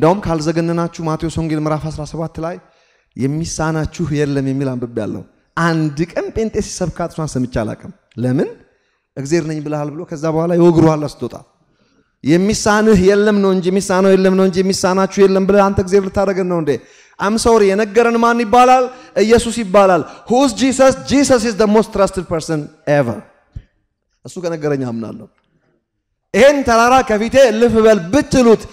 እንደውም ካልዘገነናችሁ ማቴዎስ ወንጌል ምዕራፍ 17 ላይ የሚሳናችሁ የለም የሚል አንብቤ ያለው አንድ ቀን ጴንጤ ሲሰብካት እሷን ሰምቼ አላቅም። ለምን እግዚአብሔር ነኝ ብለሃል ብሎ ከዛ በኋላ ይወግሩሃል አስጦታ የሚሳንህ የለም ነው እንጂ የሚሳነው የለም ነው እንጂ የሚሳናችሁ የለም ብለህ አንተ እግዚአብሔር ልታደርገን ነው እንዴ? አምሶሪ የነገረን ማን ይባላል? ኢየሱስ ይባላል። ሁስ ጂሰስ ጂሰስ ኢዝ ዘ ሞስት ትረስትድ ፐርሰን ኤቨር። እሱ ከነገረኝ አምናለሁ። ይሄን ተራራ ከፊቴ ልፍ በል ብትሉት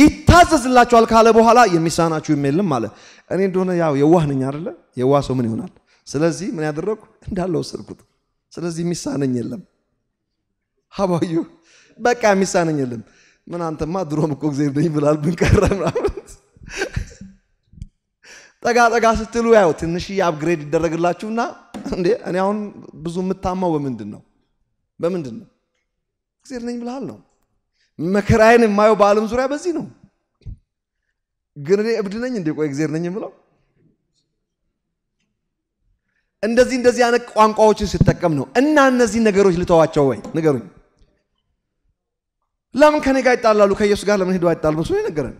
ይታዘዝላችኋል ካለ በኋላ የሚሳናችሁ የለም አለ። እኔ እንደሆነ ያው የዋህ ነኝ አይደለ? የዋህ ሰው ምን ይሆናል? ስለዚህ ምን ያደረግኩ እንዳለ ወሰድኩት። ስለዚህ የሚሳነኝ የለም። ሀባዩ በቃ የሚሳነኝ የለም። ምን አንተማ ድሮም እኮ ጊዜ ነኝ ብላል ብንቀረ ጠጋ ጠጋ ስትሉ ያው ትንሽዬ አፕግሬድ ይደረግላችሁና እንዴ እኔ አሁን ብዙ የምታማው በምንድን ነው በምንድን ነው? እግዜር ነኝ ብልሃል ነው መከራዬን የማየው በዓለም ዙሪያ በዚህ ነው። ግን እኔ እብድ ነኝ እንዴ? ቆይ እግዜር ነኝ የምለው እንደዚህ እንደዚህ አይነት ቋንቋዎችን ስጠቀም ነው። እና እነዚህ ነገሮች ልተዋቸው ወይ ንገሩኝ። ለምን ከኔ ጋር ይጣላሉ? ከኢየሱስ ጋር ለምን ሄደው አይጣሉ? መስሎ ነገረን።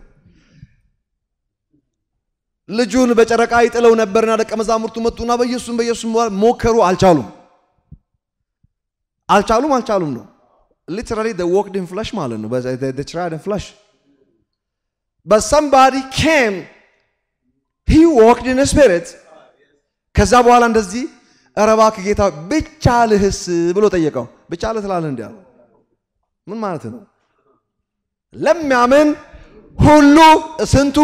ልጁን በጨረቃ ይጥለው ነበርና ደቀ መዛሙርቱ መጡና በኢየሱስም በኢየሱስም ሞከሩ፣ አልቻሉም። አልቻሉም አልቻሉም ነው literally they walked in flesh ማለት but they, they tried in flesh but somebody came he walked in a spirit ከዛ በኋላ እንደዚህ እረባክ ጌታ ብቻ ልህስ ብሎ ጠየቀው ብቻ ልህ ትላለህ እንዲያ ምን ማለት ነው ለሚያምን ሁሉ ስንቱ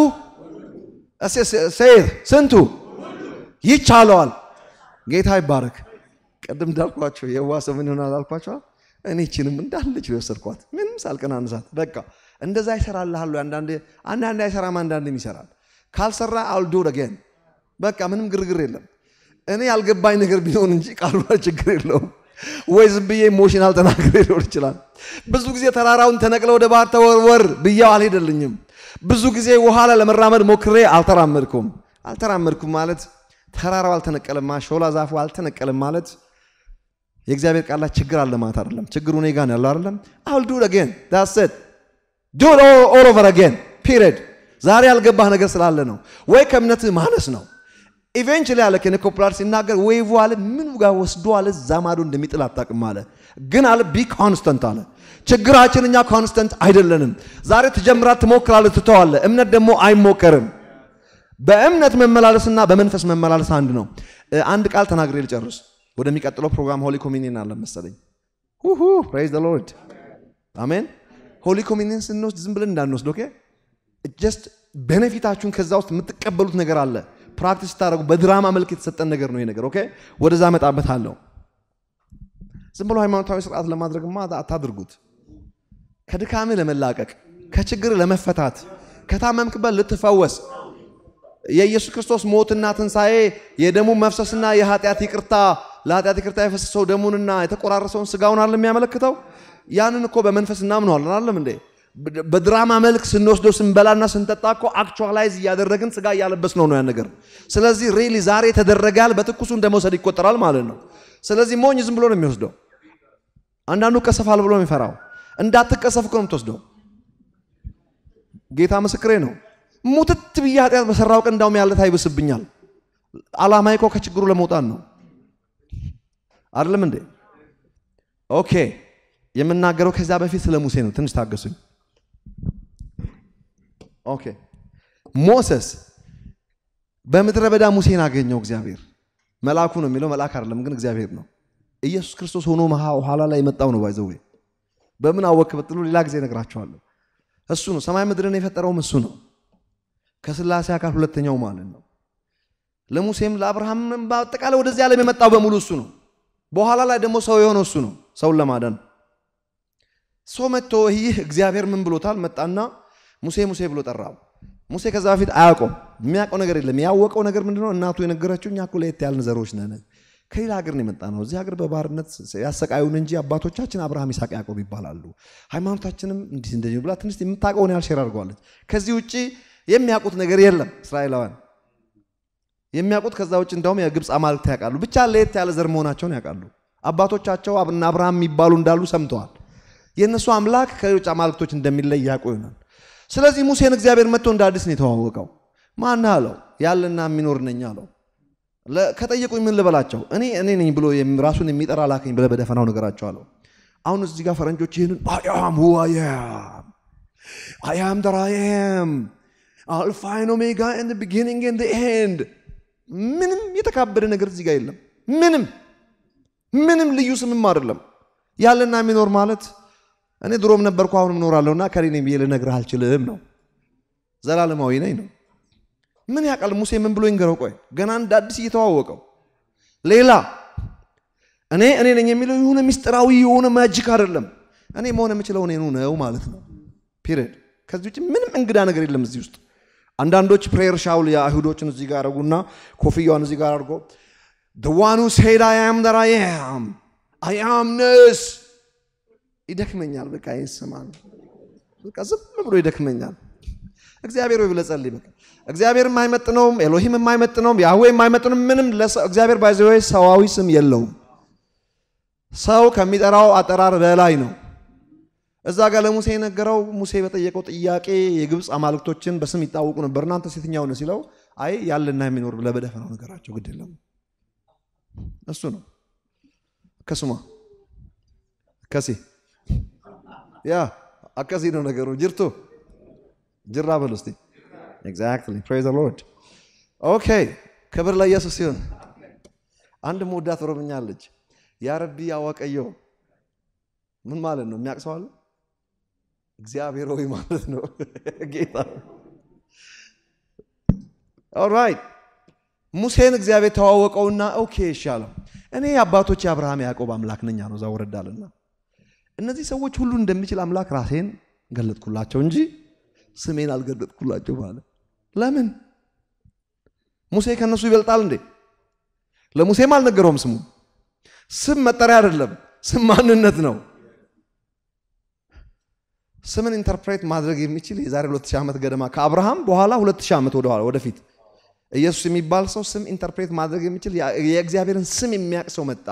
ሰይድ ስንቱ ይቻለዋል ጌታ ይባረክ ቅድም እንዳልኳቸው የዋሰ ምን ይሆናል አልኳቸዋል እኔ ይችንም እንዳለች የወሰድኳት ምንም ሳልቀን ሳልቀናንሳት በቃ እንደዛ ይሰራልሃሉ። አንዳንዴ አንዳንዴ አይሰራም፣ አንዳንዴም ይሰራል። ካልሰራ አልዶ ደገን በቃ ምንም ግርግር የለም። እኔ ያልገባኝ ነገር ቢሆን እንጂ ቃሉ ችግር የለውም ወይ ዝም ብዬ ኢሞሽናል ተናግሬ ሊሆን ይችላል። ብዙ ጊዜ ተራራውን ተነቅለ ወደ ባህር ተወርወር ብያው አልሄደልኝም። ብዙ ጊዜ ውሃ ላይ ለመራመድ ሞክሬ አልተራመድኩም። አልተራመድኩም ማለት ተራራው አልተነቀለም፣ ሾላ ዛፉ አልተነቀለም ማለት የእግዚአብሔር ቃል ላይ ችግር አለ ማለት አይደለም። ችግሩ እኔ ጋር ያለው አይደለም። አል ዱ አገን ዳትስ ኢት ዱ ኦል ኦቨር አገን ፒሪድ። ዛሬ ያልገባህ ነገር ስላለ ነው ወይ ከእምነትህ ማነስ ነው። ኢቨንቹሊ አለ ኬኔኮ ፕላር ሲናገር ዌይቭ አለ ምኑ ጋር ወስዶ አለ እዛ ማዶ እንደሚጥል አታውቅም አለ። ግን አለ ቢ ኮንስተንት አለ። ችግራችን እኛ ኮንስተንት አይደለንም። ዛሬ ትጀምራት ትሞክራለ፣ ትተዋለ። እምነት ደግሞ አይሞከርም። በእምነት መመላለስና በመንፈስ መመላለስ አንድ ነው። አንድ ቃል ተናግሬ ልጨርስ። ወደሚቀጥለው ፕሮግራም ሆሊ ኮሚኒን አለ መሰለኝ። ሁሁ ፕሬዝ ሎርድ አሜን። ሆሊ ኮሚኒን ስንወስድ ዝም ብለን እንዳንወስድ ኦኬ። ጀስት ቤኔፊታችሁን ከዛ ውስጥ የምትቀበሉት ነገር አለ። ፕራክቲስ ስታደረጉ በድራማ መልክ የተሰጠን ነገር ነው ይሄ ነገር። ኦኬ ወደዛ መጣበት አለው። ዝም ብሎ ሃይማኖታዊ ስርዓት ለማድረግማ አታድርጉት። ከድካምህ ለመላቀቅ፣ ከችግር ለመፈታት፣ ከታመምክበት ልትፈወስ የኢየሱስ ክርስቶስ ሞትና ትንሣኤ የደሙ መፍሰስና የኃጢአት ይቅርታ ለኃጢአት ይቅርታ የፈሰሰው ደሙንና የተቆራረሰውን ስጋውን አለ የሚያመለክተው። ያንን እኮ በመንፈስ እናምነዋለን አለም እንዴ? በድራማ መልክ ስንወስዶ ስንበላና ስንጠጣ እኮ አክቹዋላይዝ እያደረግን ስጋ እያለበስ ነው ነው ያን ነገር። ስለዚህ ሪሊ ዛሬ ተደረጋል በትኩሱ እንደ መውሰድ ይቆጠራል ማለት ነው። ስለዚህ ሞኝ ዝም ብሎ ነው የሚወስደው። አንዳንዱ ቀሰፋል ብሎ የሚፈራው። እንዳትቀሰፍ እኮ ነው የምትወስደው። ጌታ ምስክሬ ነው። ሙትት ብዬ ኃጢአት በሰራው ቀን እንዳውም ያለት አይብስብኛል። አላማ እኮ ከችግሩ ለመውጣት ነው። አይደለም እንዴ? ኦኬ የምናገረው ከዚያ በፊት ስለ ሙሴ ነው። ትንሽ ታገሱኝ። ኦኬ ሞሰስ በምድረ በዳ ሙሴን አገኘው እግዚአብሔር። መልአኩ ነው የሚለው መልአክ አይደለም ግን እግዚአብሔር ነው። ኢየሱስ ክርስቶስ ሆኖ ኋላ ላይ የመጣው ነው። ባይዘው በምን አወክ ብትሉ ሌላ ጊዜ እነግራቸዋለሁ። እሱ ነው ሰማይ ምድርን የፈጠረውም እሱ ነው። ከስላሴ አካል ሁለተኛው ማለት ነው። ለሙሴም ለአብርሃምም በአጠቃላይ ወደዚህ ዓለም የመጣው በሙሉ እሱ ነው። በኋላ ላይ ደግሞ ሰው የሆነ እሱ ነው ሰውን ለማዳን ሰው መጥቶ ይህ እግዚአብሔር ምን ብሎታል መጣና ሙሴ ሙሴ ብሎ ጠራው ሙሴ ከዛ በፊት አያውቀውም የሚያውቀው ነገር የለም ያወቀው ነገር ምንድነው እናቱ የነገረችው እኛ እኮ ለየት ያልን ዘሮች ነን ከሌላ ሀገር ነው የመጣ ነው። እዚህ ሀገር በባርነት ያሰቃዩን እንጂ አባቶቻችን አብርሃም፣ ይስሐቅ፣ ያዕቆብ ይባላሉ። ሃይማኖታችንም እንዲህ እንደ ብላ ትንሽ የምታውቀውን ያህል አድርገዋለች። ከዚህ ውጭ የሚያውቁት ነገር የለም እስራኤላውያን የሚያውቁት ከዛ ውጭ እንደውም የግብፅ አማልክት ያውቃሉ። ብቻ ለየት ያለ ዘር መሆናቸውን ያውቃሉ። አባቶቻቸው አብና አብርሃም የሚባሉ እንዳሉ ሰምተዋል። የእነሱ አምላክ ከሌሎች አማልክቶች እንደሚለይ ያውቁ ይሆናል። ስለዚህ ሙሴን እግዚአብሔር መጥቶ እንደ አዲስ ነው የተዋወቀው። ማን አለው? ያለና የሚኖር ነኝ አለው። ከጠየቁኝ ምን ልበላቸው? እኔ እኔ ነኝ ብሎ ራሱን የሚጠራ ላከኝ ብለህ በደፈናው ነገራቸው አለው። አሁን እዚህ ጋር ፈረንጆች ይህንን አያም ሁ አያም ደራየም አልፋ ኦሜጋ ኤንድ ቢጊኒንግ ኤንድ ኤንድ ምንም የተካበደ ነገር እዚህ ጋር የለም። ምንም ምንም ልዩ ስምም አይደለም። ያለና የሚኖር ማለት እኔ ድሮም ነበርኩ አሁንም እኖራለሁና ከኔ ነኝ ብዬ ልነግርህ አልችልም ነው። ዘላለማዊ ነኝ ነው። ምን ያውቃል ሙሴ ምን ብሎ ይንገረው? ቆይ ገና እንደ አዲስ እየተዋወቀው ሌላ እኔ እኔ ነኝ የሚለው የሆነ ሚስጥራዊ የሆነ ማጂክ አይደለም። እኔ መሆን የምችለው እኔኑ ነው ማለት ነው። ፒሪድ። ከዚህ ውጭ ምንም እንግዳ ነገር የለም እዚህ ውስጥ አንዳንዶች ፕሬየር ሻውል የአይሁዶችን እዚህ ጋር ያደረጉና ኮፍያዋን እዚህ ጋር አድርጎ ዋኑ ሴድ አያም ዳር አያም አያም ነስ ይደክመኛል። በቃ ይህን ስማ በቃ ዝም ብሎ ይደክመኛል። እግዚአብሔር ወይ ብለህ ጸልይ። በቃ እግዚአብሔር የማይመጥነውም ኤሎሂም የማይመጥነውም ያህዌ የማይመጥነው ምንም እግዚአብሔር ባይዘ ሰዋዊ ስም የለውም። ሰው ከሚጠራው አጠራር በላይ ነው። እዛ ጋር ለሙሴ የነገረው ሙሴ በጠየቀው ጥያቄ የግብፅ አማልክቶችን በስም ይታወቁ ነበር። እናንተ ሴትኛው ነው ሲለው አይ ያለና የሚኖር ለበደፈ ነው ነገራቸው። ግድ የለም እሱ ነው ከስማ ከሴ ያ አከሴ ነው ነገሩ። ጅርቱ ጅራ በል ውስጥ ኤግዛክትሊ ፕሬዝ ዘ ሎርድ ኦኬ። ክብር ለኢየሱስ ሲሆን አንድ መወዳት ኦሮምኛ አለች። ያ ያዋቀየው ምን ማለት ነው? የሚያቅሰዋለን እግዚአብሔር ሆይ ማለት ነው ጌታ ኦራይት ሙሴን እግዚአብሔር ተዋወቀውና ኦኬ ይሻለው እኔ አባቶች የአብርሃም ያዕቆብ አምላክ ነኛ ነው እዛ እነዚህ ሰዎች ሁሉ እንደሚችል አምላክ ራሴን ገለጥኩላቸው እንጂ ስሜን አልገለጥኩላቸው ማለ ለምን ሙሴ ከነሱ ይበልጣል እንዴ ለሙሴም አልነገረውም ስሙ ስም መጠሪያ አይደለም ስም ማንነት ነው ስምን ኢንተርፕሬት ማድረግ የሚችል የዛሬ 2000 ዓመት ገደማ ከአብርሃም በኋላ 2000 ዓመት ወደኋላ ወደፊት ኢየሱስ የሚባል ሰው ስም ኢንተርፕሬት ማድረግ የሚችል የእግዚአብሔርን ስም የሚያቅ ሰው መጣ።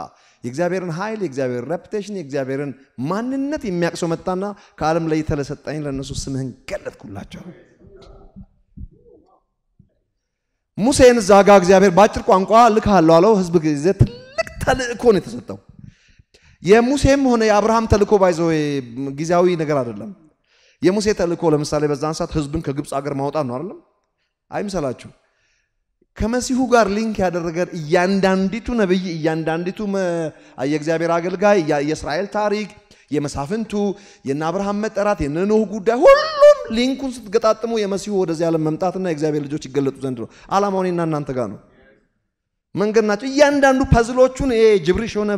የእግዚአብሔርን ኃይል፣ የእግዚአብሔር ሬፑቴሽን፣ የእግዚአብሔርን ማንነት የሚያቅ ሰው መጣና ከዓለም ላይ የተለሰጠኝ ለእነሱ ስምህን ገለጥኩላቸው። ሙሴን እዛ ጋ እግዚአብሔር በአጭር ቋንቋ ልክሃለሁ አለው። ህዝብ ጊዜ ትልቅ ተልእኮ ነው የተሰጠው። የሙሴም ሆነ የአብርሃም ተልእኮ ባይዘ ጊዜያዊ ነገር አይደለም። የሙሴ ተልእኮ ለምሳሌ በዛን ሰዓት ህዝብን ከግብፅ ሀገር ማውጣት ነው አይደለም። አይምሰላችሁ። ከመሲሁ ጋር ሊንክ ያደረገ እያንዳንዲቱ ነብይ፣ እያንዳንዲቱ የእግዚአብሔር አገልጋይ፣ የእስራኤል ታሪክ፣ የመሳፍንቱ፣ የነ አብርሃም መጠራት፣ የነ ኖህ ጉዳይ ሁሉም ሊንኩን ስትገጣጥሙ የመሲሁ ወደዚህ ዓለም መምጣትና የእግዚአብሔር ልጆች ይገለጡ ዘንድ ነው። ዓላማውን እና እናንተ ጋር ነው። መንገድ ናቸው። እያንዳንዱ ፐዝሎቹን ይሄ ጅብሪሽ የሆነ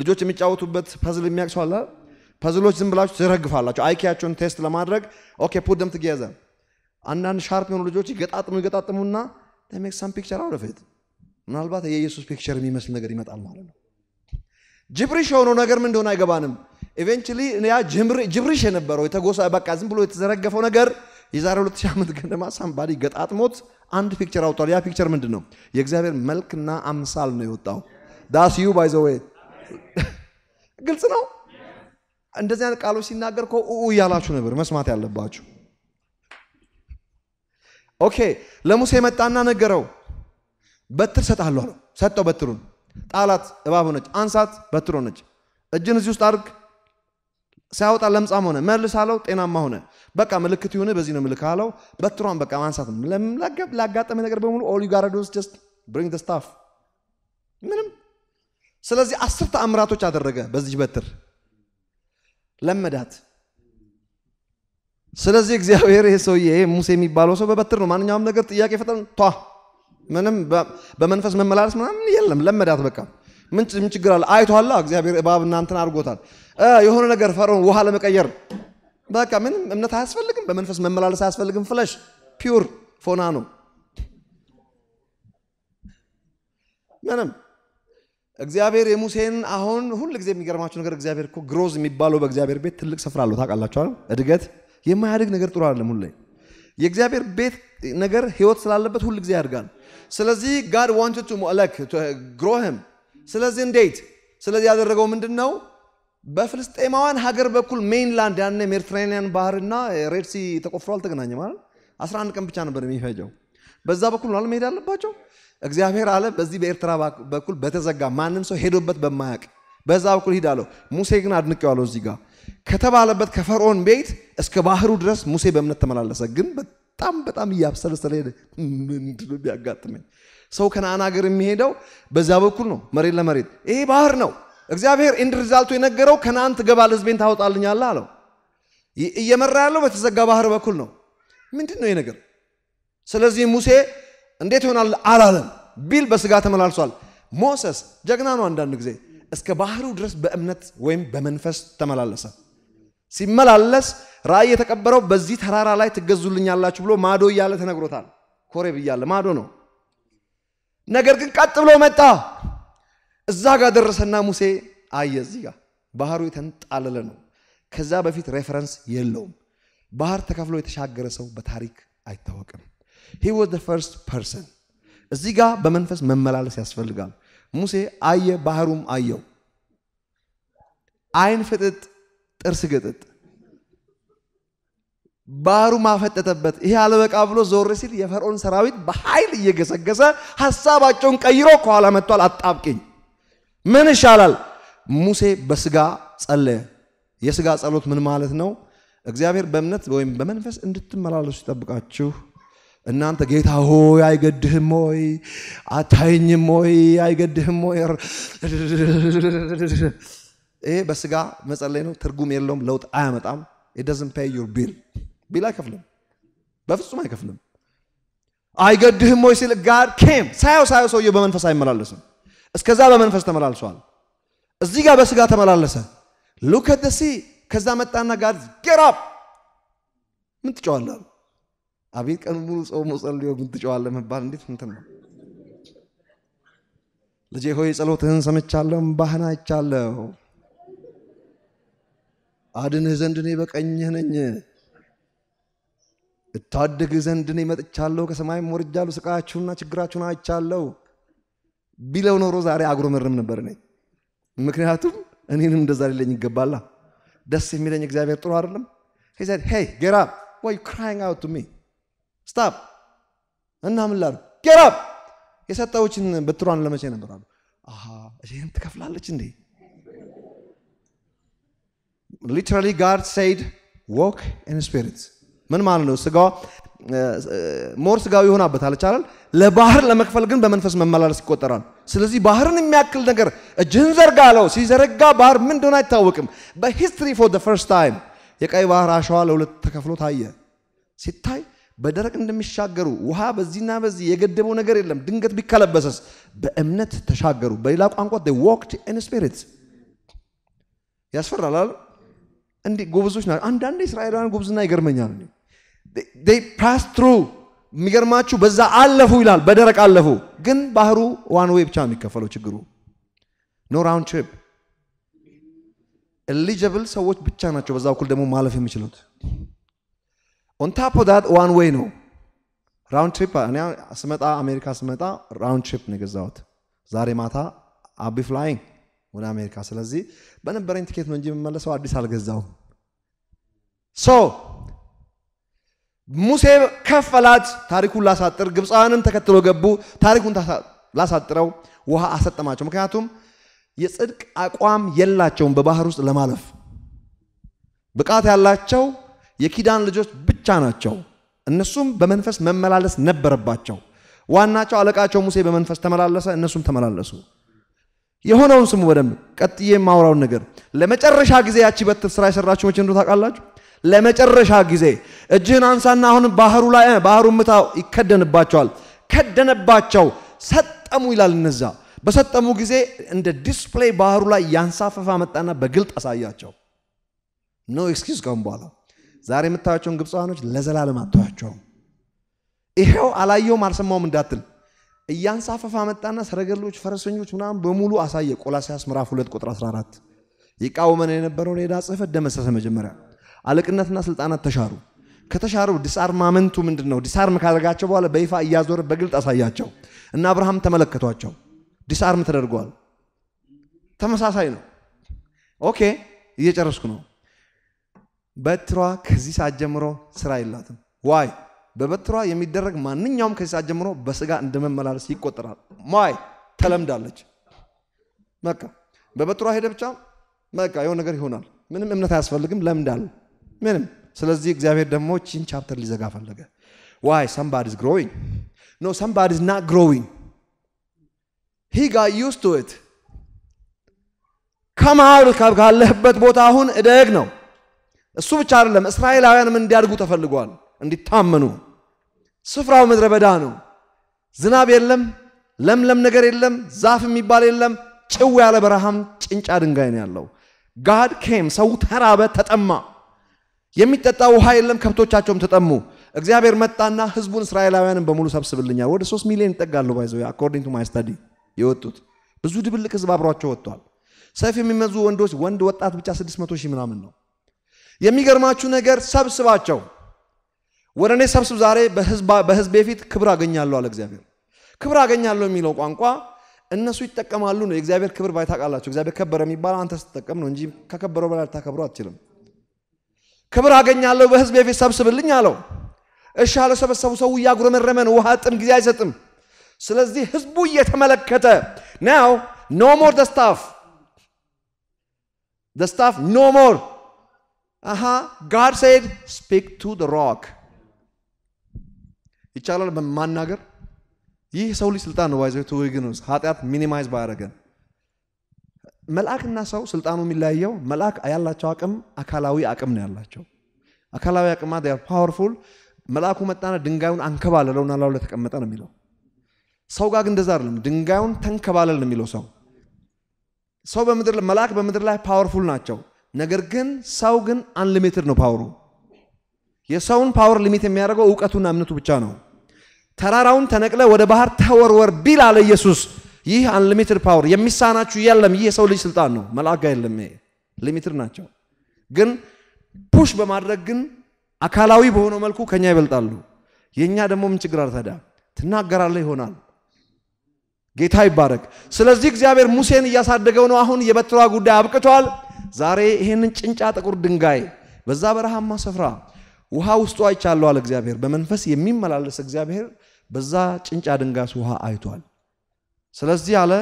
ልጆች የሚጫወቱበት ፐዝል የሚያውቅ አለ። ፐዝሎች ዝም ብላችሁ ትረግፋላችሁ። አይኪያቸውን ቴስት ለማድረግ ኦኬ ፑት ደም ትገያዘር። አንዳንድ ሻርፕ የሆኑ ልጆች ይገጣጥሙ ይገጣጥሙና ሜክ ፒክቸር አውደፊት ምናልባት የኢየሱስ ፒክቸር የሚመስል ነገር ይመጣል ማለት ነው። ጅብሪሽ የሆነው ነገር ምን እንደሆነ አይገባንም። ኢቨንቹሊ ያ ጅብሪሽ የነበረው የተጎሳ በቃ ዝም ብሎ የተዘረገፈው ነገር የዛሬ 2000 ዓመት ገደማ ሳምባዲ ገጣጥሞት አንድ ፒክቸር አውጥቷል። ያ ፒክቸር ምንድን ነው? የእግዚአብሔር መልክና አምሳል ነው የወጣው። ዳስ ባይ ዘ ዌይ ግልጽ ነው። እንደዚህ አይነት ቃሎች ሲናገር እኮ ኡ እያላችሁ ነበር መስማት ያለባችሁ። ኦኬ ለሙሴ መጣና ነገረው። በትር ሰጣለሁ አለው። ሰጠው በትሩን። ጣላት፣ እባብ ሆነች። አንሳት፣ በትር ሆነች። እጅን እዚህ ውስጥ አድርግ ሲያወጣ ለምጻም ሆነ፣ መልስ አለው ጤናማ ሆነ። በቃ ምልክት ይሁን በዚህ ነው ምልክ አለው። በትሯን በቃ ማንሳት ላጋጠመ ነገር በሙሉ ኦል ዩ ጋራ ዶስ ጀስት ብሪንግ ስታፍ ምንም። ስለዚህ አስር ተአምራቶች አደረገ በዚህ በትር ለመዳት። ስለዚህ እግዚአብሔር ይሄ ሰውዬ ሙሴ የሚባለው ሰው በበትር ነው ማንኛውም ነገር ጥያቄ ፈጠን ቷ ምንም በመንፈስ መመላለስ ምናምን የለም ለመዳት። በቃ ምን ችግር አለ? አይቷላ እግዚአብሔር እባብ እናንተን አድርጎታል። የሆነ ነገር ፈርዖን ውሃ ለመቀየር በቃ ምንም እምነት አያስፈልግም፣ በመንፈስ መመላለስ አያስፈልግም። ፍለሽ ፒውር ፎና ነው። ምንም እግዚአብሔር የሙሴን አሁን ሁል ጊዜ የሚገርማቸው ነገር እግዚአብሔር እኮ ግሮዝ የሚባለው በእግዚአብሔር ቤት ትልቅ ስፍራ አለው። ታውቃላችኋል። እድገት የማያድግ ነገር ጥሩ አይደለም። ሁሌ የእግዚአብሔር ቤት ነገር ህይወት ስላለበት ሁል ጊዜ ያድጋል። ስለዚህ ጋድ ዋንትድ ቱ ሞለክ ግሮህም ስለዚህ እንዴት ስለዚህ ያደረገው ምንድን ነው? በፍልስጤማውያን ሀገር በኩል ሜንላንድ ያነ ሜዲትራኒያን ባህርና ሬድሲ ተቆፍሮ አልተገናኘም አይደል? 11 ቀን ብቻ ነበር የሚፈጀው። በዛ በኩል ነው መሄድ አለባቸው። እግዚአብሔር አለ በዚህ በኤርትራ በኩል በተዘጋ ማንም ሰው ሄዶበት በማያቅ በዛ በኩል ሂድ አለው። ሙሴ ግን አድንቄዋለሁ እዚህ ጋር ከተባለበት ከፈርዖን ቤት እስከ ባህሩ ድረስ ሙሴ በእምነት ተመላለሰ። ግን በጣም በጣም እያብሰለሰለ ሄደ። ምንድን ቢያጋጥመኝ ሰው ከነአን ሀገር የሚሄደው በዛ በኩል ነው፣ መሬት ለመሬት ይሄ ባህር ነው እግዚአብሔር ኢንድ ሪዛልቱ የነገረው ከነአን ትገባል ህዝቤን ታወጣልኛለ አለው። እየመራ ያለው በተዘጋ ባህር በኩል ነው። ምንድን ነው ይህ ነገር? ስለዚህ ሙሴ እንዴት ይሆናል አላለም ቢል በስጋ ተመላልሷል። ሞሰስ ጀግና ነው። አንዳንድ ጊዜ እስከ ባህሩ ድረስ በእምነት ወይም በመንፈስ ተመላለሰ። ሲመላለስ ራእይ የተቀበረው በዚህ ተራራ ላይ ትገዙልኛላችሁ ብሎ ማዶ እያለ ተነግሮታል። ኮሬብ እያለ ማዶ ነው። ነገር ግን ቀጥ ብሎ መጣ። እዛ ጋር ደረሰና ሙሴ አየ። እዚህ ጋር ባህሩ የተንጣለለ ነው። ከዛ በፊት ሬፈረንስ የለውም። ባህር ተከፍሎ የተሻገረ ሰው በታሪክ አይታወቅም። ሂ ወዝ ፈርስት ፐርሰን። እዚህ ጋር በመንፈስ መመላለስ ያስፈልጋል። ሙሴ አየ፣ ባህሩም አየው። አይን ፍጥጥ፣ ጥርስ ግጥጥ። ባህሩ ማፈጠጠበት። ይሄ አለበቃ ብሎ ዞር ሲል የፈርዖን ሰራዊት በኃይል እየገሰገሰ ሀሳባቸውን ቀይሮ ከኋላ መጥቷል። አጣብቅኝ ምን ይሻላል? ሙሴ በስጋ ጸለየ። የስጋ ጸሎት ምን ማለት ነው? እግዚአብሔር በእምነት ወይም በመንፈስ እንድትመላለሱ ይጠብቃችሁ። እናንተ ጌታ ሆይ አይገድህም ሆይ አታይኝም ሆይ አይገድህም ሆይ ይሄ በስጋ መጸለይ ነው። ትርጉም የለውም፣ ለውጥ አያመጣም። የደዝን ፔይ ዩር ቢል ቢል አይከፍልም፣ በፍጹም አይከፍልም። አይገድህም ሆይ ሲል ጋድ ኬም ሳየው ሳየው ሰውየው በመንፈስ አይመላለስም። እስከዛ በመንፈስ ተመላልሷል። እዚህ ጋር በስጋ ተመላለሰ። ሉክ አት ሲ ከዛ መጣና ጋድ ጌራፕ ምን ትጨዋለህ? አቤት ቀን ሙሉ ጾሞ ጸልዮ ምን ትጨዋለህ መባል እንዴት እንትን ነው። ልጄ ሆይ ጸሎትህን ሰምቻለሁ፣ እምባህን አይቻለሁ። አድንህ ዘንድ እኔ በቀኝህ ነኝ። እታደግህ ዘንድ እኔ መጥቻለሁ። ከሰማይም ወርጃለሁ። ስቃያችሁና ችግራችሁን አይቻለሁ። ቢለው ኖሮ ዛሬ አጉረመርም ነበር እኔ። ምክንያቱም እኔንም እንደዛ ሌለኝ ይገባላ። ደስ የሚለኝ እግዚአብሔር ጥሩ አይደለም። ሄይ ጌራብ ወይ ክራይንግ አውት ቱ ሚ ስታፕ እና ምን ላድርግ? ጌራብ የሰጠዎችን በትሯን ለመቼ ነበር አሉ። ይህን ትከፍላለች እንዴ? ሊትራሊ ጋድ ሰይድ ዎክ ኢን ስፒሪት ምን ማለት ነው? ስጋዋ ሞር ስጋዊ ይሆናበታል ይቻላል። ለባህር ለመክፈል ግን በመንፈስ መመላለስ ይቆጠራል። ስለዚህ ባህርን የሚያክል ነገር እጅህን ዘርጋ አለው። ሲዘረጋ ባህር ምን እንደሆነ አይታወቅም። በሂስትሪ ፎር ዘ ፈርስት ታይም የቀይ ባህር አሸዋ ለሁለት ተከፍሎ ታየ። ሲታይ በደረቅ እንደሚሻገሩ ውሃ በዚህና በዚህ የገደበው ነገር የለም። ድንገት ቢከለበሰስ በእምነት ተሻገሩ። በሌላ ቋንቋ ወክድ ኢን ስፒሪት ያስፈራል። እንዲህ ጎበዞች ናቸው። አንዳንድ እስራኤላውያን ጉብዝና ይገርመኛል። ፓስ ትሩ የሚገርማችሁ በዛ አለፉ ይላል። በደረቅ አለፉ። ግን ባህሩ ዋን ዌይ ብቻ ነው የሚከፈለው። ችግሩ ኖ ራውንድ ትሪፕ። ኤሊጀብል ሰዎች ብቻ ናቸው በዛ በኩል ደግሞ ማለፍ የሚችሉት። ኦን ታፕ ዳት ዋን ዌይ ነው ራውንድ ትሪፕ። እኔ ስመጣ አሜሪካ ስመጣ ራውንድ ትሪፕ ነው የገዛሁት። ዛሬ ማታ አቢ ፍላይንግ ወደ አሜሪካ። ስለዚህ በነበረኝ ትኬት ነው እንጂ የምመለሰው አዲስ አልገዛውም። ሶ ሙሴ ከፈላት። ታሪኩን ላሳጥር፣ ግብፃውያንም ተከትሎ ገቡ። ታሪኩን ላሳጥረው ውሃ አሰጠማቸው። ምክንያቱም የጽድቅ አቋም የላቸውም በባህር ውስጥ ለማለፍ ብቃት ያላቸው የኪዳን ልጆች ብቻ ናቸው። እነሱም በመንፈስ መመላለስ ነበረባቸው። ዋናቸው አለቃቸው ሙሴ በመንፈስ ተመላለሰ፣ እነሱም ተመላለሱ። የሆነውን ስሙ በደንብ ቀጥዬ የማውራውን ነገር ለመጨረሻ ጊዜ ያቺ በትር ስራ የሰራችሁ መቼ እንደሆነ ታውቃላችሁ? ለመጨረሻ ጊዜ እጅህን አንሳና አሁን ባህሩ ላይ ባህሩ ምታው። ይከደንባቸዋል። ከደነባቸው፣ ሰጠሙ ይላል። እነዛ በሰጠሙ ጊዜ እንደ ዲስፕሌይ ባህሩ ላይ ያንሳፈፋ መጣና በግልጥ አሳያቸው። ኖ ኤክስኪዝ ከሁን በኋላ ዛሬ የምታያቸውን ግብፃውያኖች ለዘላለም አታያቸውም። ይሄው አላየውም አልሰማውም እንዳትል እያንሳፈፋ መጣና ሰረገሎች፣ ፈረሰኞች ምናምን በሙሉ አሳየ። ቆላሲያስ ምዕራፍ 2 ቁጥር 14 ይቃወመን የነበረውን የዕዳ ጽህፈት ደመሰሰ መጀመሪያ አለቅነትና ስልጣናት ተሻሩ። ከተሻሩ ዲስአርማመንቱ ምንድን ነው? ዲስአርም ካደረጋቸው በኋላ በይፋ እያዞረ በግልጥ አሳያቸው እና አብርሃም ተመለከቷቸው። ዲስአርም ተደርጓል። ተመሳሳይ ነው። ኦኬ፣ እየጨረስኩ ነው። በትሯ ከዚህ ሰዓት ጀምሮ ስራ የላትም። ዋይ በበትሯ የሚደረግ ማንኛውም ከዚህ ሰዓት ጀምሮ በስጋ እንደመመላለስ ይቆጠራል። ማይ ተለምዳለች። በቃ በበትሯ ሄደ ብቻ በቃ የሆነ ነገር ይሆናል። ምንም እምነት አያስፈልግም። ለምዳል ምንም። ስለዚህ እግዚአብሔር ደግሞ ቺን ቻፕተር ሊዘጋ ፈለገ። ዋይ ሰምባዲስ ግሮዊንግ ኖ ሰምባዲስ ና ግሮዊንግ ሂ ጋ ዩስ ቱ ኢት ከመሃል ካለህበት ቦታ አሁን እደግ ነው። እሱ ብቻ አይደለም፣ እስራኤላውያንም እንዲያድጉ ተፈልጓል፣ እንዲታመኑ። ስፍራው ምድረ በዳ ነው። ዝናብ የለም፣ ለምለም ነገር የለም፣ ዛፍ የሚባል የለም። ጭው ያለ በረሃም ጭንጫ ድንጋይ ነው ያለው። ጋድ ኬም፣ ሰው ተራበ፣ ተጠማ። የሚጠጣ ውሃ የለም፣ ከብቶቻቸውም ተጠሙ። እግዚአብሔር መጣና ህዝቡን እስራኤላውያንን በሙሉ ሰብስብልኛል። ወደ ሶስት ሚሊዮን ይጠጋሉ። ባይዘ አኮርዲንግ ቱ ማይ ስታዲ የወጡት ብዙ ድብልቅ ህዝብ አብሯቸው ወጥቷል። ሰይፍ የሚመዙ ወንዶች ወንድ ወጣት ብቻ ስድስት ሺህ ምናምን ነው። የሚገርማችሁ ነገር ሰብስባቸው ወደ እኔ ሰብስብ፣ ዛሬ በህዝቤ ፊት ክብር አገኛለሁ አለ እግዚአብሔር። ክብር አገኛለሁ የሚለው ቋንቋ እነሱ ይጠቀማሉ ነው። የእግዚአብሔር ክብር ባይታቃላቸው እግዚአብሔር ከበረ የሚባለው አንተ ስትጠቀም ነው እንጂ ከከበረው በላይ ልታከብረው አትችልም። ክብር አገኛለሁ በህዝብ የፊት ሰብስብልኝ አለው። እሺ አለ። ሰበሰቡ። ሰው እያጉረመረመ ነው። ውሃ ጥም ጊዜ አይሰጥም። ስለዚህ ህዝቡ እየተመለከተ ናው ኖ ሞር ደስታፍ ስታፍ ኖ ሞር አሃ ጋድ ሴድ ስፒክ ቱ ሮክ ይቻላል በማናገር ይህ ሰው ልጅ ስልጣን ነው። ባይዘ ትውግ ነው ኃጢአት ሚኒማይዝ ባያደረገን መልአክና ሰው ስልጣኑ የሚለያየው መልአክ ያላቸው አቅም አካላዊ አቅም ነው ያላቸው። አካላዊ አቅማ ያር ፓወርፉል። መልአኩ መጣና ድንጋዩን አንከባለለውና ላዩ ላይ ተቀመጠ ነው የሚለው። ሰው ጋር እንደዛ አይደለም። ድንጋዩን ተንከባለል ነው የሚለው ሰው ሰው በምድር መልአክ በምድር ላይ ፓወርፉል ናቸው። ነገር ግን ሰው ግን አንሊሚትድ ነው ፓወሩ። የሰውን ፓወር ሊሚት የሚያደርገው እውቀቱና እምነቱ ብቻ ነው። ተራራውን ተነቅለ ወደ ባህር ተወርወር ቢል አለ ኢየሱስ ይህ አንሊሚትድ ፓወር የሚሳናችሁ የለም። ይህ የሰው ልጅ ስልጣን ነው፣ መልአክ የለም። ይሄ ሊሚትድ ናቸው። ግን ፑሽ በማድረግ ግን አካላዊ በሆነው መልኩ ከኛ ይበልጣሉ። የእኛ ደግሞ ምን ችግር አለ ታዲያ? ትናገራለህ ይሆናል። ጌታ ይባረክ። ስለዚህ እግዚአብሔር ሙሴን እያሳደገው ነው። አሁን የበትሯ ጉዳይ አብቅቷል። ዛሬ ይህንን ጭንጫ ጥቁር ድንጋይ በዛ በረሃማ ስፍራ ውሃ ውስጡ አይቻለዋል። እግዚአብሔር በመንፈስ የሚመላለስ እግዚአብሔር በዛ ጭንጫ ድንጋይ ውሃ አይቷል። ስለዚህ አለ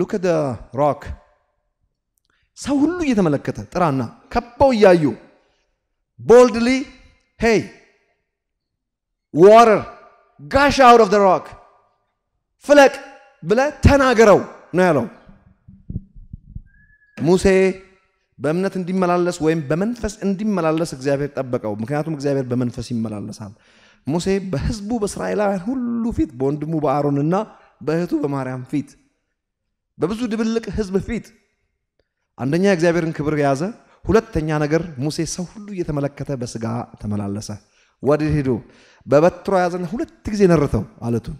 ሉክ ደ ሮክ ሰው ሁሉ እየተመለከተ ጥራና ከበው እያዩ ቦልድሊ ሄይ ዋተር ጋሽ አውት ኦፍ ደ ሮክ ፍለቅ ብለ ተናገረው ነው ያለው። ሙሴ በእምነት እንዲመላለስ ወይም በመንፈስ እንዲመላለስ እግዚአብሔር ጠበቀው። ምክንያቱም እግዚአብሔር በመንፈስ ይመላለሳል። ሙሴ በህዝቡ በእስራኤላውያን ሁሉ ፊት በወንድሙ በአሮንና በእህቱ በማርያም ፊት በብዙ ድብልቅ ህዝብ ፊት አንደኛ የእግዚአብሔርን ክብር የያዘ ሁለተኛ ነገር ሙሴ ሰው ሁሉ እየተመለከተ በስጋ ተመላለሰ። ወዲህ ሄዶ በበትሮ ያዘና ሁለት ጊዜ ነርተው አለቱን።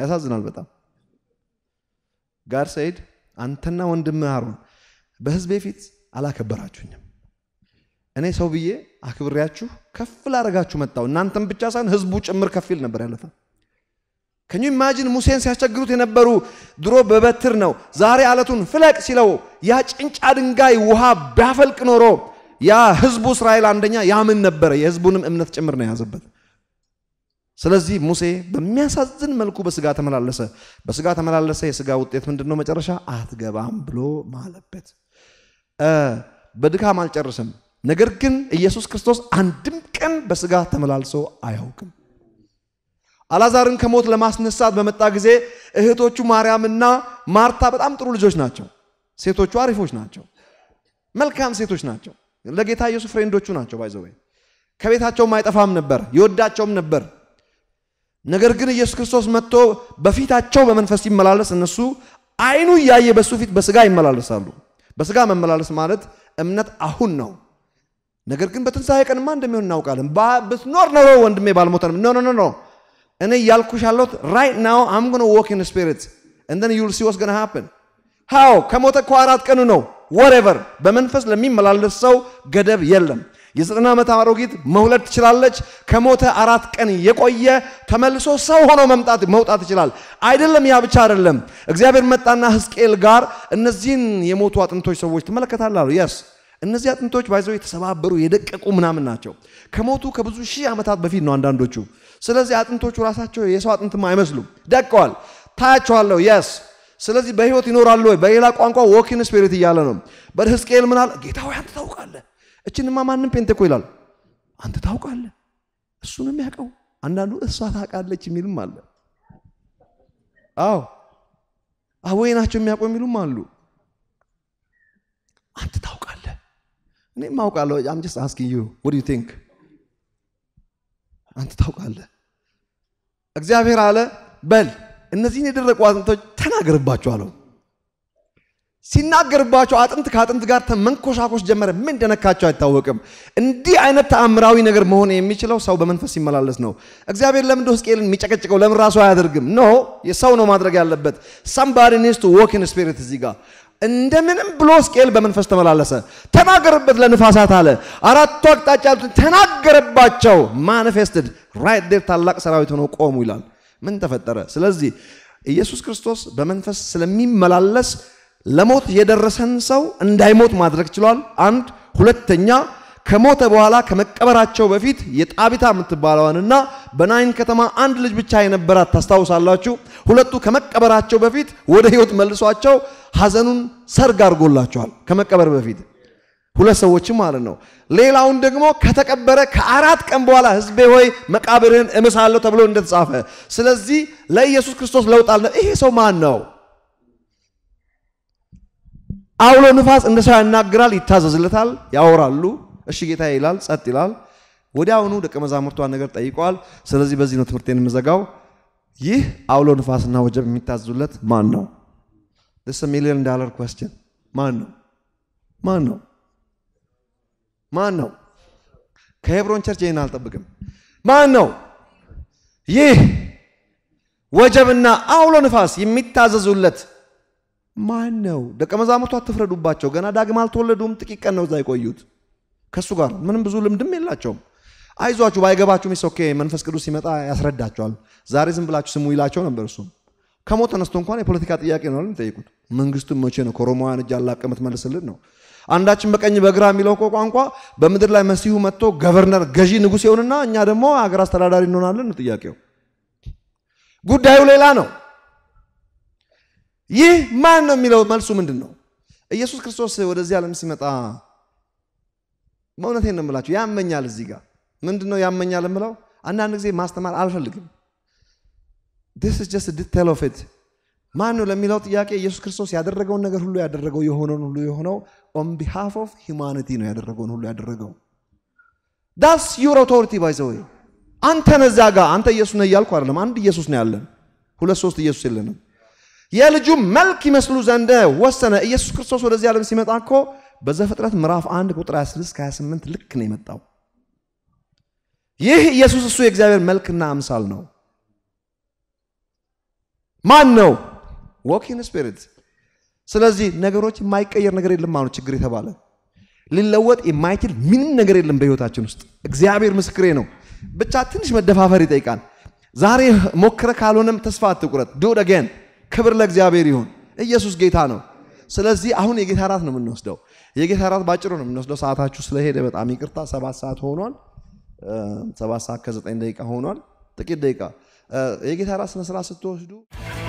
ያሳዝናል በጣም ጋር ሰይድ አንተና ወንድም አሮን በህዝቤ ፊት አላከበራችሁኝም። እኔ ሰው ብዬ አክብሬያችሁ ከፍ ላረጋችሁ መጣሁ። እናንተም ብቻ ሳይሆን ህዝቡ ጭምር ከፍ ይል ነበር ያለፈ ከኙ ኢማጂን ሙሴን ሲያስቸግሩት የነበሩ ድሮ በበትር ነው፣ ዛሬ አለቱን ፍለቅ ሲለው ያ ጭንጫ ድንጋይ ውሃ ቢያፈልቅ ኖሮ ያ ህዝቡ እስራኤል አንደኛ ያምን ነበረ። የህዝቡንም እምነት ጭምር ነው የያዘበት። ስለዚህ ሙሴ በሚያሳዝን መልኩ በስጋ ተመላለሰ። በስጋ ተመላለሰ። የስጋ ውጤት ምንድን ነው? መጨረሻ አትገባም ብሎ ማለበት። በድካም አልጨርስም። ነገር ግን ኢየሱስ ክርስቶስ አንድም ቀን በስጋ ተመላልሶ አያውቅም። አላዛርን ከሞት ለማስነሳት በመጣ ጊዜ እህቶቹ ማርያምና ማርታ በጣም ጥሩ ልጆች ናቸው። ሴቶቹ አሪፎች ናቸው። መልካም ሴቶች ናቸው። ለጌታ ኢየሱስ ፍሬንዶቹ ናቸው። ባይዘዌ ከቤታቸውም አይጠፋም ነበር፣ ይወዳቸውም ነበር። ነገር ግን ኢየሱስ ክርስቶስ መጥቶ በፊታቸው በመንፈስ ሲመላለስ እነሱ አይኑ እያየ በሱ ፊት በስጋ ይመላለሳሉ። በስጋ መመላለስ ማለት እምነት አሁን ነው። ነገር ግን በትንሣኤ ቀንማ እንደሚሆን እናውቃለን። ብትኖር ኖሮ ወንድሜ ባልሞተንም ኖ ኖ ኖ እኔ እያልኩሽ ራይት ናው አም ጎነ ዎክ ኢን ስፒሪት እንደን ዩል ሲ ወስ ጎነ ሃፕን ሃው ከሞተ እኮ አራት ቀኑ ነው። ወሬቨር በመንፈስ ለሚመላለስ ሰው ገደብ የለም። የዘጠና ዓመት አሮጊት መውለድ ትችላለች። ከሞተ አራት ቀን የቆየ ተመልሶ ሰው ሆኖ መምጣት መውጣት ይችላል። አይደለም፣ ያ ብቻ አይደለም። እግዚአብሔር መጣና ሕዝቅኤል ጋር እነዚህን የሞቱ አጥንቶች ሰዎች ትመለከታለህ የስ እነዚህ አጥንቶች ባይዘው የተሰባበሩ የደቀቁ ምናምን ናቸው። ከሞቱ ከብዙ ሺህ ዓመታት በፊት ነው አንዳንዶቹ ስለዚህ አጥንቶቹ ራሳቸው የሰው አጥንትም አይመስሉም፣ ደቀዋል። ታያቸዋለሁ የስ ስለዚህ በህይወት ይኖራሉ ወይ? በሌላ ቋንቋ ዎኪን ስፒሪት እያለ ነው። በሕዝቅኤል ምን አለ? ጌታ ሆይ አንተ ታውቃለህ። እችንማ ማንም ፔንቴኮ ይላል፣ አንተ ታውቃለህ። እሱንም ያውቀው አንዳንዱ እሷ ታውቃለች የሚልም አለ። አዎ አወይ ናቸው የሚያውቁ የሚሉም አሉ። አንተ ታውቃለህ፣ እኔም አውቃለሁ። አም ጀስት አስኪንግ ዩ ዩ ቲንክ አንተ ታውቃለህ። እግዚአብሔር አለ በል እነዚህን የደረቁ አጥንቶች ተናገርባቸው አለው። ሲናገርባቸው አጥንት ከአጥንት ጋር መንኮሻኮሽ ጀመረ። ምን እንደነካቸው አይታወቅም። እንዲህ አይነት ተአምራዊ ነገር መሆን የሚችለው ሰው በመንፈስ ሲመላለስ ነው። እግዚአብሔር ለምንድ ሕዝቅኤልን የሚጨቀጭቀው? ለምን ራሱ አያደርግም? ኖ የሰው ነው ማድረግ ያለበት። ሳምባዲ ኒድስ ቱ ዎክ ኢን ስፒሪት። እዚህ ጋር እንደምንም ብሎ ሕዝቅኤል በመንፈስ ተመላለሰ። ተናገርበት ለንፋሳት አለ። አራቱ አቅጣጫ ተናገረባቸው። ማኒፌስትድ ራይት ዴር ታላቅ ሰራዊት ሆኖ ቆሙ ይላል። ምን ተፈጠረ? ስለዚህ ኢየሱስ ክርስቶስ በመንፈስ ስለሚመላለስ ለሞት የደረሰን ሰው እንዳይሞት ማድረግ ችሏል። አንድ ሁለተኛ ከሞተ በኋላ ከመቀበራቸው በፊት የጣቢታ የምትባለዋንና በናይን ከተማ አንድ ልጅ ብቻ የነበራት ታስታውሳላችሁ። ሁለቱ ከመቀበራቸው በፊት ወደ ህይወት መልሷቸው ሀዘኑን ሰርግ አድርጎላቸዋል። ከመቀበር በፊት ሁለት ሰዎችም ማለት ነው። ሌላውን ደግሞ ከተቀበረ ከአራት ቀን በኋላ ህዝቤ ሆይ መቃብርህን እምሳለሁ ተብሎ እንደተጻፈ። ስለዚህ ለኢየሱስ ክርስቶስ ለውጥ አለ። ይሄ ሰው ማን ነው? አውሎ ንፋስ እንደ ሰው ያናግራል፣ ይታዘዝለታል፣ ያወራሉ፣ እሺ ጌታ ይላል፣ ጸጥ ይላል። ወዲያውኑ ደቀ መዛሙርቷን ነገር ጠይቋል። ስለዚህ በዚህ ነው ትምህርቴን የምዘጋው። ይህ አውሎ ንፋስና ወጀብ የሚታዙለት ማን ነው? ስ ሚሊዮን ዳለር ኮስችን ማን ነው? ማን ነው? ማን ነው? ከሄብሮን ቸርች ይህን አልጠብቅም። ማን ነው? ይህ ወጀብና አውሎ ንፋስ የሚታዘዙለት ማን ነው? ደቀ መዛሙርቱ አትፍረዱባቸው፣ ገና ዳግም አልተወለዱም። ጥቂት ቀን ነው እዛ ይቆዩት? ከእሱ ጋር ምንም ብዙ ልምድም የላቸውም። አይዟችሁ ባይገባችሁ ሚስ ኦኬ መንፈስ ቅዱስ ሲመጣ ያስረዳቸዋል። ዛሬ ዝም ብላችሁ ስሙ ይላቸው ነበር። እሱም ከሞት ተነስቶ እንኳን የፖለቲካ ጥያቄ ነው ጠይቁት። መንግስቱ መቼ ነው ከሮማውያን እጅ አላቀ የምትመልስልን ነው። አንዳችን በቀኝ በግራ የሚለው ቋንቋ በምድር ላይ መሲሁ መጥቶ ገቨርነር ገዢ ንጉሥ ይሆንና እኛ ደግሞ ሀገር አስተዳዳሪ እንሆናለን። ጥያቄው ጉዳዩ ሌላ ነው። ይህ ማን ነው የሚለው መልሱ ምንድን ነው? ኢየሱስ ክርስቶስ ወደዚህ ዓለም ሲመጣ እውነቴን ነው የምላችሁ፣ ያመኛል። እዚህ ጋር ምንድን ነው ያመኛል የምለው? አንዳንድ ጊዜ ማስተማር አልፈልግም። ስ ጀስት ዲቴል ኦፍ ኢት ማን ነው ለሚለው ጥያቄ ኢየሱስ ክርስቶስ ያደረገውን ነገር ሁሉ ያደረገው የሆነውን ሁሉ የሆነው ኦን ቢሃፍ ኦፍ ማኒቲ ነው ያደረገውን ሁሉ ያደረገው። ዳስ ዩር አውቶሪቲ ባይ ዘ ወይ አንተ ነዛ ጋር አንተ ኢየሱስ ነህ እያልኩ አይደለም። አንድ ኢየሱስ ነው ያለን፣ ሁለት ሶስት ኢየሱስ የለንም። የልጁ መልክ ይመስሉ ዘንድ ወሰነ። ኢየሱስ ክርስቶስ ወደዚህ ዓለም ሲመጣ እኮ በዘፍጥረት ምዕራፍ 1 ቁጥር 26 28 ልክ ነው የመጣው። ይህ ኢየሱስ እሱ የእግዚአብሔር መልክና አምሳል ነው። ማን ነው? ወኪን ስፒሪት። ስለዚህ ነገሮች የማይቀየር ነገር የለም አሉ ችግር የተባለ ሊለወጥ የማይችል ምንም ነገር የለም በህይወታችን ውስጥ። እግዚአብሔር ምስክሬ ነው። ብቻ ትንሽ መደፋፈር ይጠይቃል። ዛሬ ሞክረ ካልሆነም ተስፋ አትቁረጥ። ዱድ አገን። ክብር ለእግዚአብሔር ይሁን። ኢየሱስ ጌታ ነው። ስለዚህ አሁን የጌታ ራት ነው የምንወስደው። የጌታ ራት ባጭሩ ነው የምንወስደው። ሰዓታችሁ ስለሄደ በጣም ይቅርታ። ሰባት ሰዓት ሆኗል። ሰባት ሰዓት ከዘጠኝ ደቂቃ ሆኗል። ጥቂት ደቂቃ የጌታ ራት ስነስርዓት ስትወስዱ